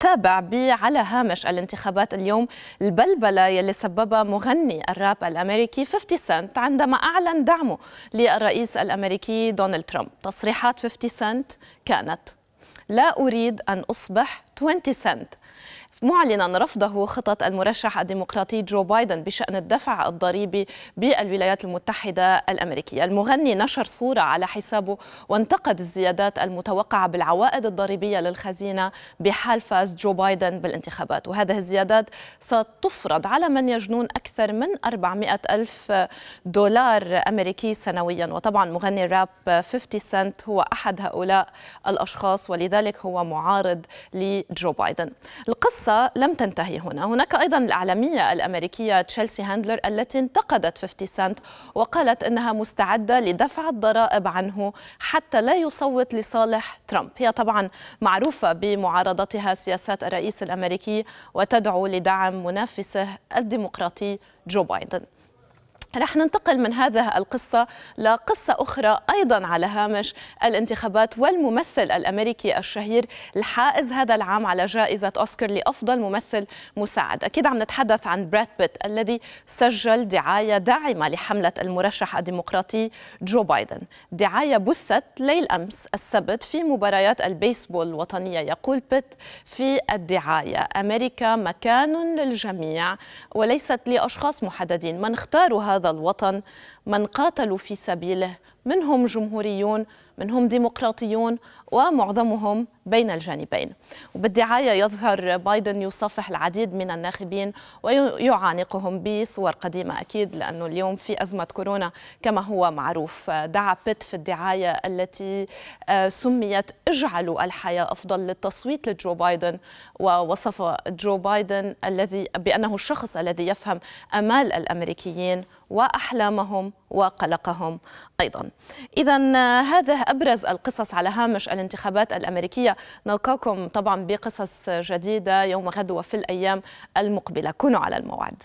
تابع على هامش الانتخابات اليوم البلبلة يلي سببها مغني الراب الأمريكي 50 سنت عندما أعلن دعمه للرئيس الأمريكي دونالد ترامب تصريحات 50 سنت كانت لا أريد أن أصبح 20 سنت معلنا رفضه خطط المرشح الديمقراطي جو بايدن بشأن الدفع الضريبي بالولايات المتحدة الأمريكية المغني نشر صورة على حسابه وانتقد الزيادات المتوقعة بالعوائد الضريبية للخزينة بحال فاز جو بايدن بالانتخابات وهذه الزيادات ستفرض على من يجنون أكثر من 400 ألف دولار أمريكي سنويا وطبعا مغني الراب 50 سنت هو أحد هؤلاء الأشخاص ولذلك هو معارض لجو بايدن القصة لم تنتهي هنا هناك أيضا الإعلامية الأمريكية تشيلسي هاندلر التي انتقدت 50 سنت وقالت أنها مستعدة لدفع الضرائب عنه حتى لا يصوت لصالح ترامب هي طبعا معروفة بمعارضتها سياسات الرئيس الأمريكي وتدعو لدعم منافسه الديمقراطي جو بايدن رح ننتقل من هذه القصة لقصة أخرى أيضا على هامش الانتخابات والممثل الأمريكي الشهير الحائز هذا العام على جائزة أوسكار لأفضل ممثل مساعد أكيد عم نتحدث عن براد بيت الذي سجل دعاية داعمة لحملة المرشح الديمقراطي جو بايدن دعاية بثت ليل أمس السبت في مباريات البيسبول الوطنية يقول بيت في الدعاية أمريكا مكان للجميع وليست لأشخاص محددين من اختاروا هذا هذا الوطن من قاتلوا في سبيله منهم جمهوريون منهم ديمقراطيون ومعظمهم بين الجانبين وبالدعاية يظهر بايدن يصافح العديد من الناخبين ويعانقهم بصور قديمة أكيد لأنه اليوم في أزمة كورونا كما هو معروف دعا بيت في الدعاية التي آه، سميت اجعلوا الحياة أفضل للتصويت لجو بايدن ووصف جو بايدن الذي بأنه الشخص الذي يفهم أمال الأمريكيين وأحلامهم وقلقهم أيضا إذا هذا أبرز القصص على هامش الانتخابات الأمريكية نلقاكم طبعا بقصص جديدة يوم غد وفي الأيام المقبلة كونوا على الموعد